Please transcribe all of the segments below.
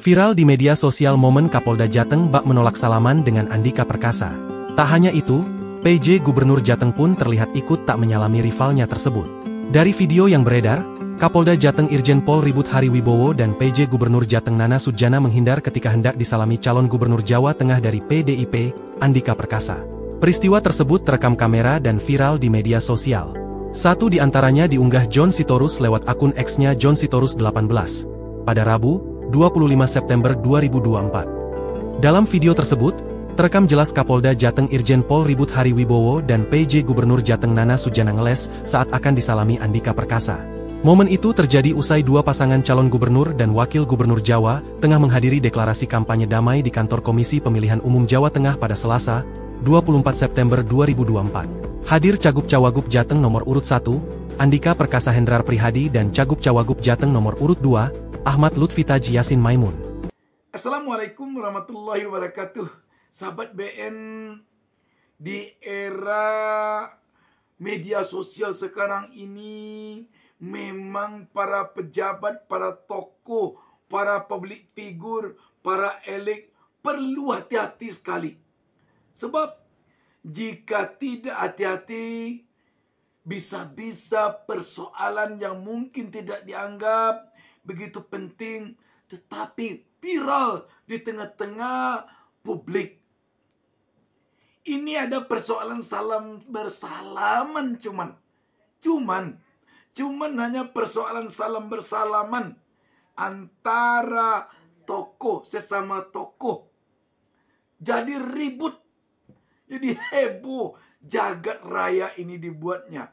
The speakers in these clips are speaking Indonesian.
Viral di media sosial momen Kapolda Jateng bak menolak salaman dengan Andika Perkasa. Tak hanya itu, PJ Gubernur Jateng pun terlihat ikut tak menyalami rivalnya tersebut. Dari video yang beredar, Kapolda Jateng Irjen Pol Ribut Hari Wibowo dan PJ Gubernur Jateng Nana Sujana menghindar ketika hendak disalami calon Gubernur Jawa Tengah dari PDIP, Andika Perkasa. Peristiwa tersebut terekam kamera dan viral di media sosial. Satu di antaranya diunggah John Sitorus lewat akun X-nya John Sitorus 18. Pada Rabu, 25 September 2024. Dalam video tersebut, terekam jelas Kapolda Jateng Irjen Pol Ribut Hari Wibowo dan PJ Gubernur Jateng Nana Sujana Ngeles saat akan disalami Andika Perkasa. Momen itu terjadi usai dua pasangan calon gubernur dan wakil gubernur Jawa tengah menghadiri deklarasi kampanye damai di kantor Komisi Pemilihan Umum Jawa Tengah pada Selasa, 24 September 2024. Hadir Cagup Cawagup Jateng nomor urut 1, Andika Perkasa Hendrar Prihadi dan Cagup Cawagup Jateng nomor urut 2, Ahmad Lutfi Taji Yasin Maimun. Assalamualaikum warahmatullahi wabarakatuh. Sahabat BN di era media sosial sekarang ini memang para pejabat, para tokoh, para public figure, para elit perlu hati-hati sekali. Sebab jika tidak hati-hati bisa-bisa persoalan yang mungkin tidak dianggap begitu penting tetapi viral di tengah-tengah publik. Ini ada persoalan salam bersalaman cuman. Cuman cuman hanya persoalan salam bersalaman antara tokoh sesama tokoh. Jadi ribut. Jadi heboh jagat raya ini dibuatnya.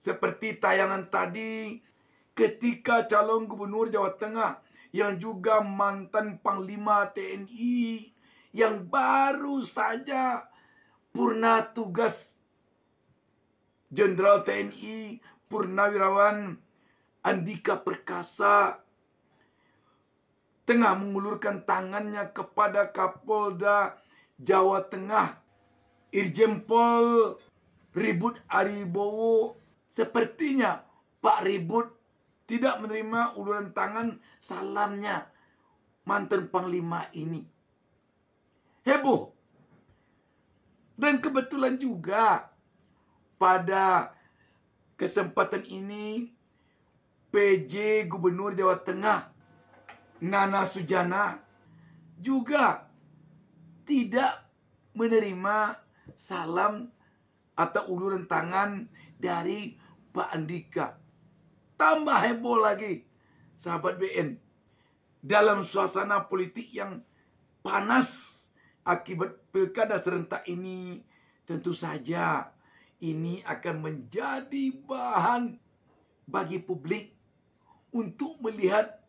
Seperti tayangan tadi ketika calon gubernur Jawa Tengah yang juga mantan Panglima TNI yang baru saja purna tugas Jenderal TNI Purnawirawan Andika Perkasa tengah mengulurkan tangannya kepada Kapolda Jawa Tengah Irjen Pol Ribut Aribowo sepertinya Pak Ribut tidak menerima uluran tangan salamnya mantan panglima ini. Heboh. Dan kebetulan juga pada kesempatan ini PJ Gubernur Jawa Tengah Nana Sujana juga tidak menerima salam atau uluran tangan dari Pak Andika tambah heboh lagi sahabat BN dalam suasana politik yang panas akibat pilkada serentak ini tentu saja ini akan menjadi bahan bagi publik untuk melihat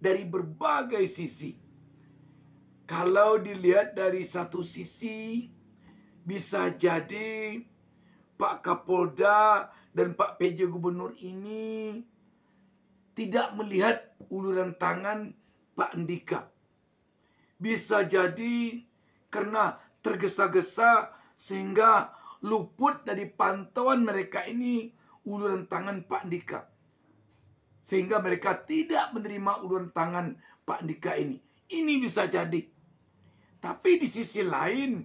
dari berbagai sisi kalau dilihat dari satu sisi bisa jadi Pak Kapolda dan Pak PJ Gubernur ini tidak melihat uluran tangan Pak Andika. Bisa jadi karena tergesa-gesa sehingga luput dari pantauan mereka ini uluran tangan Pak Andika. Sehingga mereka tidak menerima uluran tangan Pak Andika ini. Ini bisa jadi. Tapi di sisi lain,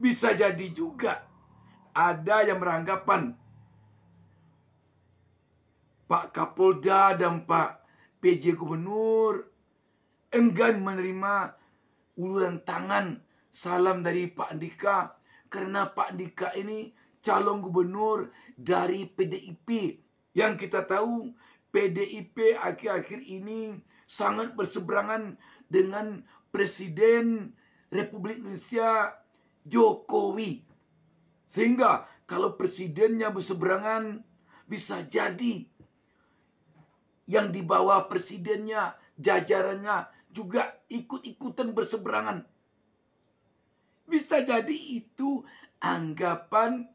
bisa jadi juga ada yang beranggapan Pak Kapolda dan Pak PJ Gubernur enggan menerima uluran tangan salam dari Pak Andika karena Pak Andika ini calon gubernur dari PDIP yang kita tahu PDIP akhir-akhir ini sangat berseberangan dengan Presiden Republik Indonesia Jokowi. Sehingga kalau presidennya berseberangan bisa jadi yang di bawah presidennya, jajarannya juga ikut-ikutan berseberangan. Bisa jadi itu anggapan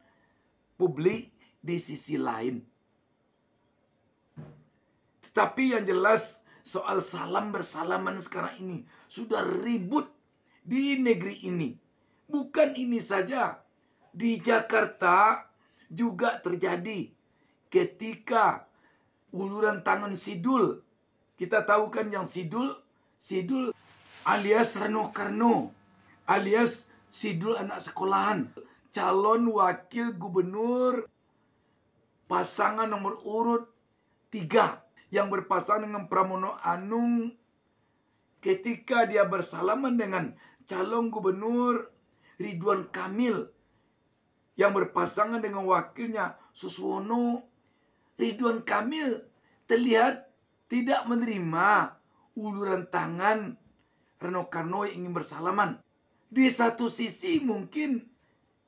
publik di sisi lain. Tetapi yang jelas soal salam bersalaman sekarang ini sudah ribut di negeri ini. Bukan ini saja. Di Jakarta juga terjadi ketika uluran tangan sidul. Kita tahu kan yang sidul, sidul alias Reno Karno, alias sidul anak sekolahan, calon wakil gubernur pasangan nomor urut tiga yang berpasangan dengan Pramono Anung ketika dia bersalaman dengan calon gubernur Ridwan Kamil yang berpasangan dengan wakilnya Suswono Ridwan Kamil terlihat tidak menerima uluran tangan Reno Karno yang ingin bersalaman. Di satu sisi mungkin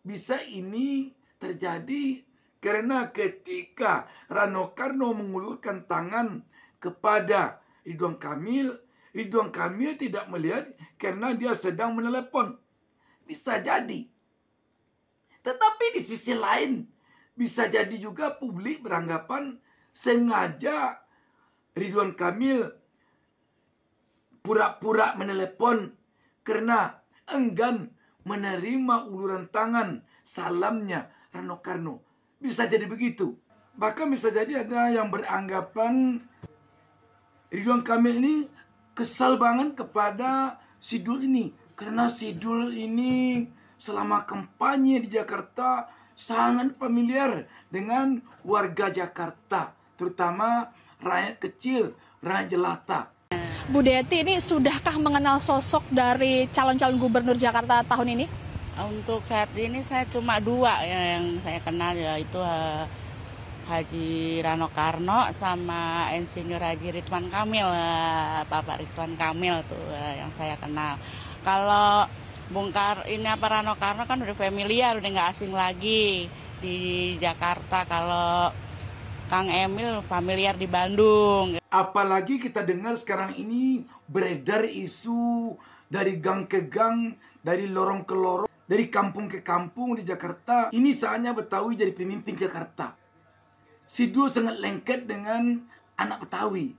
bisa ini terjadi karena ketika Rano Karno mengulurkan tangan kepada Ridwan Kamil, Ridwan Kamil tidak melihat karena dia sedang menelepon. Bisa jadi. Tetapi di sisi lain, bisa jadi juga publik beranggapan sengaja Ridwan Kamil pura-pura menelepon karena enggan menerima uluran tangan salamnya Rano Karno. Bisa jadi begitu. Bahkan bisa jadi ada yang beranggapan Ridwan Kamil ini kesal banget kepada Sidul ini. Karena Sidul ini selama kampanye di Jakarta sangat familiar dengan warga Jakarta, terutama rakyat kecil, rakyat jelata. Bu Deti, ini sudahkah mengenal sosok dari calon-calon gubernur Jakarta tahun ini? Untuk saat ini saya cuma dua ya, yang saya kenal yaitu eh, Haji Rano Karno sama Insinyur Haji Ridwan Kamil, eh, Bapak Ridwan Kamil tuh eh, yang saya kenal. Kalau Bung ini apa Rano Karno kan udah familiar udah nggak asing lagi di Jakarta kalau Kang Emil familiar di Bandung. Apalagi kita dengar sekarang ini beredar isu dari gang ke gang, dari lorong ke lorong, dari kampung ke kampung di Jakarta. Ini saatnya Betawi jadi pemimpin Jakarta. Sidul sangat lengket dengan anak Betawi.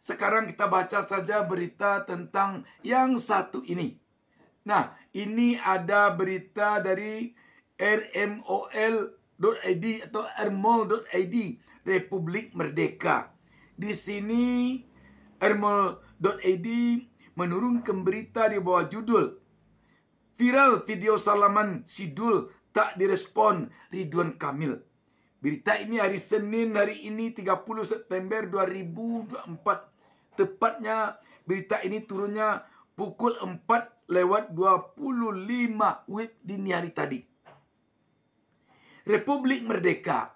Sekarang kita baca saja berita tentang yang satu ini. Nah, ini ada berita dari rmol.id atau rmol.id Republik Merdeka. Di sini rmol.id menurunkan berita di bawah judul Viral video salaman Sidul tak direspon Ridwan Kamil. Berita ini hari Senin hari ini 30 September 2024. Tepatnya berita ini turunnya pukul 4 lewat 25 WIB dini hari tadi. Republik Merdeka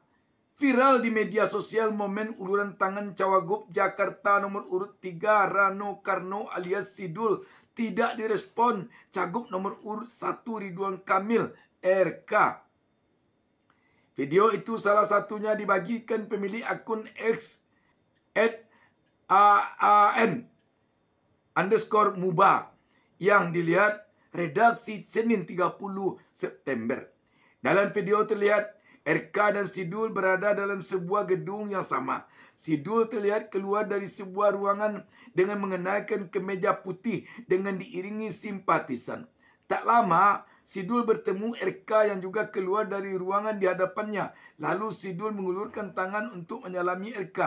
viral di media sosial momen uluran tangan cawagup Jakarta nomor urut 3 Rano Karno alias Sidul tidak direspon cagup nomor urut 1 Ridwan Kamil RK. Video itu salah satunya dibagikan pemilik akun X at AAN underscore muba yang dilihat redaksi Senin 30 September. Dalam video terlihat RK dan Sidul berada dalam sebuah gedung yang sama. Sidul terlihat keluar dari sebuah ruangan dengan mengenakan kemeja putih dengan diiringi simpatisan. Tak lama, Sidul bertemu RK yang juga keluar dari ruangan di hadapannya. Lalu Sidul mengulurkan tangan untuk menyalami RK.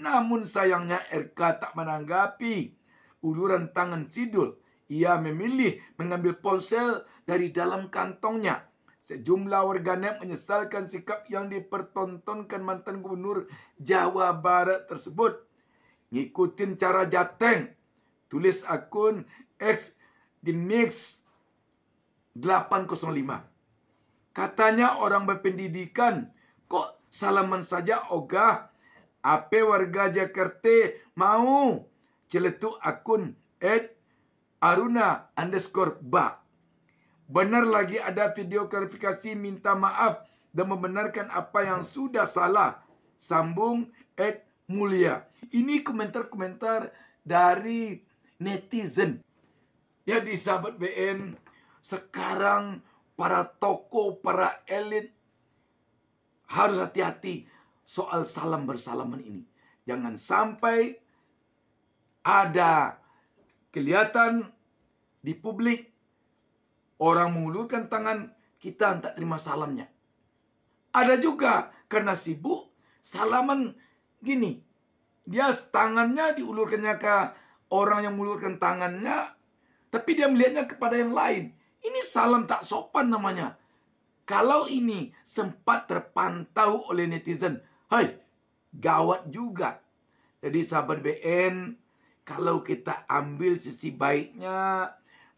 Namun sayangnya RK tak menanggapi uluran tangan Sidul. Ia memilih mengambil ponsel dari dalam kantongnya. Sejumlah warganet menyesalkan sikap yang dipertontonkan mantan gubernur Jawa Barat tersebut. Ngikutin cara jateng. Tulis akun X di Mix 805. Katanya orang berpendidikan kok salaman saja ogah. Apa warga Jakarta mau celetu akun at aruna underscore ba. Benar lagi ada video klarifikasi minta maaf dan membenarkan apa yang sudah salah. Sambung at mulia. Ini komentar-komentar dari netizen. Jadi ya, sahabat BN, sekarang para toko para elit harus hati-hati soal salam bersalaman ini. Jangan sampai ada kelihatan di publik orang mengulurkan tangan kita tak terima salamnya. Ada juga karena sibuk salaman gini. Dia tangannya diulurkannya ke orang yang mengulurkan tangannya tapi dia melihatnya kepada yang lain. Ini salam tak sopan namanya. Kalau ini sempat terpantau oleh netizen, hai, gawat juga. Jadi sahabat BN, kalau kita ambil sisi baiknya,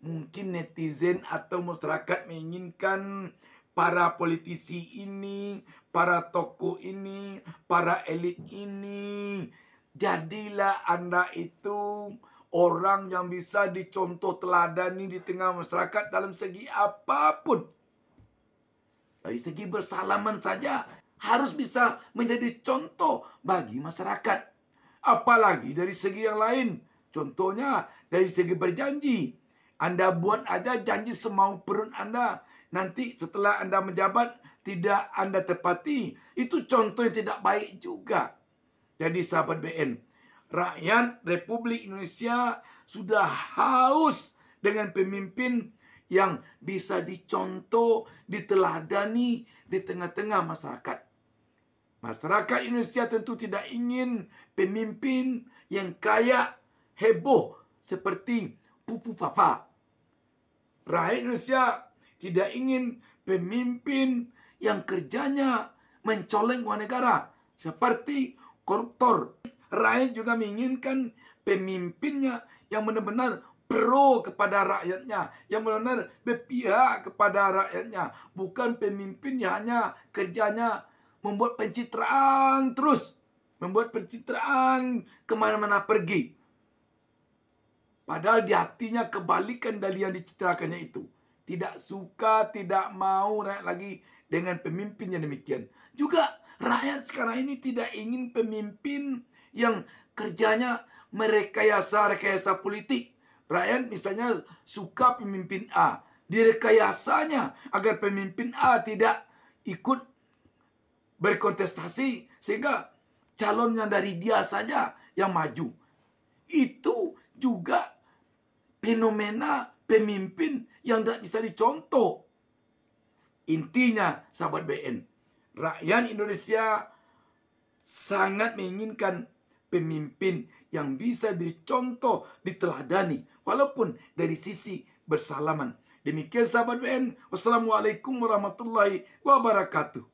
mungkin netizen atau masyarakat menginginkan para politisi ini, para tokoh ini, para elit ini. Jadilah Anda itu orang yang bisa dicontoh teladani di tengah masyarakat dalam segi apapun. Dari segi bersalaman saja harus bisa menjadi contoh bagi masyarakat. Apalagi dari segi yang lain. Contohnya dari segi berjanji. Anda buat aja janji semau perut Anda. Nanti setelah Anda menjabat tidak Anda tepati. Itu contoh yang tidak baik juga. Jadi sahabat BN, rakyat Republik Indonesia sudah haus dengan pemimpin yang bisa dicontoh, diteladani di tengah-tengah masyarakat. Masyarakat Indonesia tentu tidak ingin pemimpin yang kaya heboh seperti Pupu Papa. Rakyat Indonesia tidak ingin pemimpin yang kerjanya mencoleng uang negara seperti koruptor. Rakyat juga menginginkan pemimpinnya yang benar-benar pro kepada rakyatnya, yang benar-benar berpihak kepada rakyatnya, bukan pemimpin yang hanya kerjanya membuat pencitraan terus, membuat pencitraan kemana-mana pergi. Padahal di hatinya kebalikan dari yang dicitrakannya itu. Tidak suka, tidak mau rakyat lagi dengan pemimpin yang demikian. Juga rakyat sekarang ini tidak ingin pemimpin yang kerjanya merekayasa rekayasa politik. Rakyat misalnya suka pemimpin A, direkayasanya agar pemimpin A tidak ikut berkontestasi sehingga calon yang dari dia saja yang maju. Itu juga fenomena pemimpin yang tidak bisa dicontoh. Intinya, sahabat BN, rakyat Indonesia sangat menginginkan pemimpin yang bisa dicontoh, diteladani, walaupun dari sisi bersalaman. Demikian sahabat BN, wassalamualaikum warahmatullahi wabarakatuh.